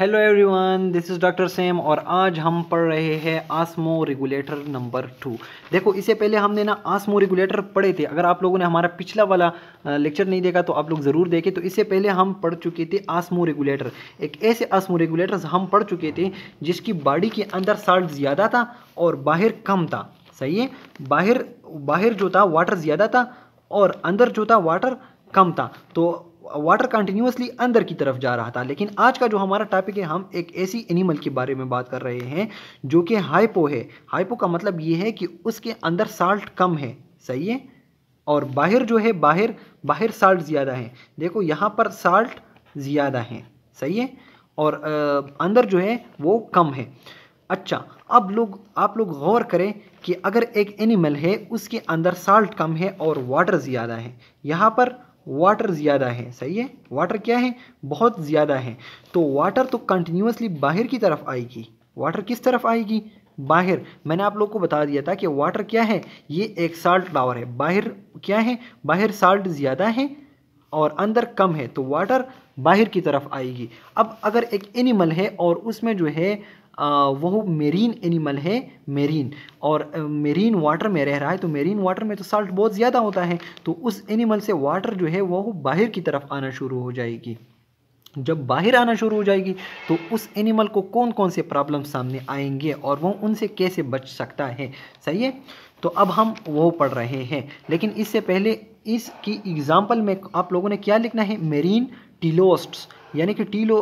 hello everyone this is doctor Sam और आज हम पढ़ रहे हैं आसमो रेगुलेटर नंबर टू देखो इससे पहले हमने ना आसमो रेगुलेटर पढ़े थे अगर आप लोगों ने हमारा पिछला वाला लेक्चर नहीं देखा तो आप लोग ज़रूर देखें तो इससे पहले हम पढ़ चुके थे आसमो रेगुलेटर एक ऐसे आसमो रेगुलेटर हम पढ़ चुके थे जिसकी बॉडी के अंदर साल्ट ज़्यादा था और बाहर कम था सही है बाहर बाहर जो था वाटर ज़्यादा था और अंदर जो था वाटर कम था तो वाटर कंटिन्यूसली अंदर की तरफ जा रहा था लेकिन आज का जो हमारा टॉपिक है हम एक ऐसी एनिमल के बारे में बात कर रहे हैं जो कि हाइपो है हाइपो का मतलब ये है कि उसके अंदर साल्ट कम है सही है और बाहर जो है बाहर बाहर साल्ट ज़्यादा है देखो यहाँ पर साल्ट ज़्यादा है सही है और आ, अंदर जो है वो कम है अच्छा अब लोग आप लोग गौर करें कि अगर एक एनिमल है उसके अंदर साल्ट कम है और वाटर ज़्यादा है यहाँ पर वाटर ज़्यादा है सही है वाटर क्या है बहुत ज़्यादा है तो वाटर तो कंटिन्यूसली बाहर की तरफ आएगी वाटर किस तरफ आएगी बाहर मैंने आप लोग को बता दिया था कि वाटर क्या है ये एक साल्ट टावर है बाहर क्या है बाहर साल्ट ज़्यादा है और अंदर कम है तो वाटर बाहर की तरफ आएगी अब अगर एक एनिमल है और उसमें जो है वह मेरीन एनिमल है मेरीन और मेरीन वाटर में रह रहा है तो मेरीन वाटर में तो साल्ट बहुत ज़्यादा होता है तो उस एनिमल से वाटर जो है वह बाहर की तरफ आना शुरू हो जाएगी जब बाहर आना शुरू हो जाएगी तो उस एनिमल को कौन कौन से प्रॉब्लम सामने आएंगे और वो उनसे कैसे बच सकता है सही है तो अब हम वो पढ़ रहे हैं लेकिन इससे पहले इसकी एग्जाम्पल में आप लोगों ने क्या लिखना है मेरीन टीलोस्ट यानी कि टीलो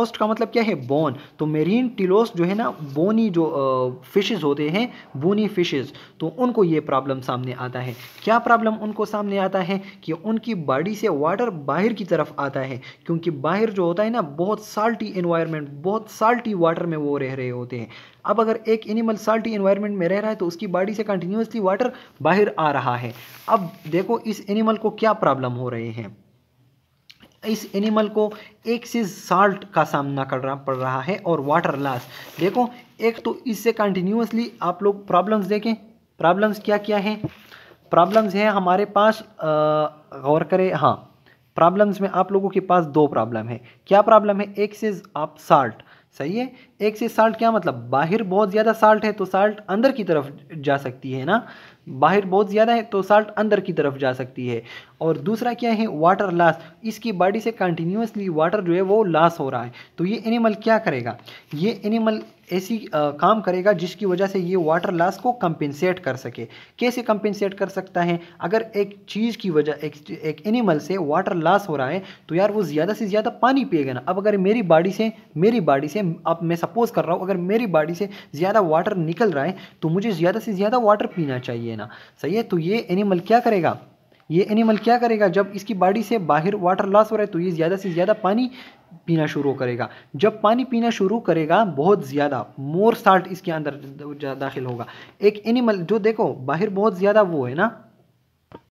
ओस्ट का मतलब क्या है बोन तो मेरीन टीलोस्ट जो है ना बोनी जो फिशेस होते हैं बोनी फिशेस तो उनको ये प्रॉब्लम सामने आता है क्या प्रॉब्लम उनको सामने आता है कि उनकी बॉडी से वाटर बाहर की तरफ आता है क्योंकि बाहर जो होता है ना बहुत साल्टी इन्वायरमेंट बहुत साल्टी वाटर में वो रह रहे होते हैं अब अगर एक एनिमल साल्टी इन्वायरमेंट में रह रहा है तो उसकी बॉडी से कंटिन्यूसली वाटर बाहर आ रहा है अब देखो इस एनिमल को क्या प्रॉब्लम हो रहे हैं इस एनिमल को एक से साल्ट का सामना करना पड़ रहा है और वाटर लॉस देखो एक तो इससे कंटिन्यूसली आप लोग प्रॉब्लम्स देखें प्रॉब्लम्स क्या क्या हैं प्रॉब्लम्स हैं हमारे पास गौर करें हाँ प्रॉब्लम्स में आप लोगों के पास दो प्रॉब्लम है क्या प्रॉब्लम है एक से आप साल्ट सही है एक से साल्ट क्या मतलब बाहर बहुत ज़्यादा साल्ट है तो साल्ट अंदर की तरफ जा सकती है ना बाहर बहुत ज़्यादा है तो साल्ट अंदर की तरफ जा सकती है और दूसरा क्या है वाटर लॉस इसकी बॉडी से कंटिन्यूसली वाटर जो है वो लॉस हो रहा है तो ये एनिमल क्या करेगा ये एनिमल ऐसी आ, काम करेगा जिसकी वजह से ये वाटर लॉस को कंपेंसेट कर सके कैसे कंपेंसेट कर सकता है अगर एक चीज़ की वजह एक एक एनिमल से वाटर लॉस हो रहा है तो यार वो ज़्यादा से ज़्यादा पानी पिएगा ना अब अगर मेरी बॉडी से मेरी बॉडी से अब मैं सपोज़ कर रहा हूँ अगर मेरी बॉडी से ज़्यादा वाटर निकल रहा है तो मुझे ज़्यादा से ज़्यादा वाटर पीना चाहिए ये ना सही है तो ये एनिमल क्या करेगा ये एनिमल क्या करेगा जब इसकी बॉडी से बाहर वाटर लॉस हो रहा है तो ये ज़्यादा से ज़्यादा पानी पीना शुरू करेगा जब पानी पीना शुरू करेगा बहुत ज़्यादा मोर साल्ट इसके अंदर दाखिल होगा एक एनिमल जो देखो बाहर बहुत ज़्यादा वो है ना